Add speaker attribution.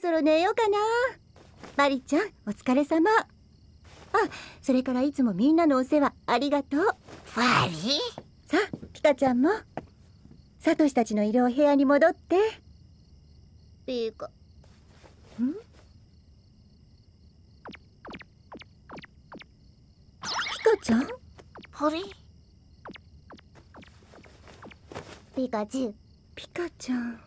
Speaker 1: そろ寝ようかなマリちゃんお疲れ様あそれからいつもみんなのお世話ありがとうマリさピカちゃんもサトシたちのいるお部屋に戻って
Speaker 2: ピ
Speaker 3: カ
Speaker 4: んピカちゃんあれ
Speaker 5: ピカチュウピカちゃん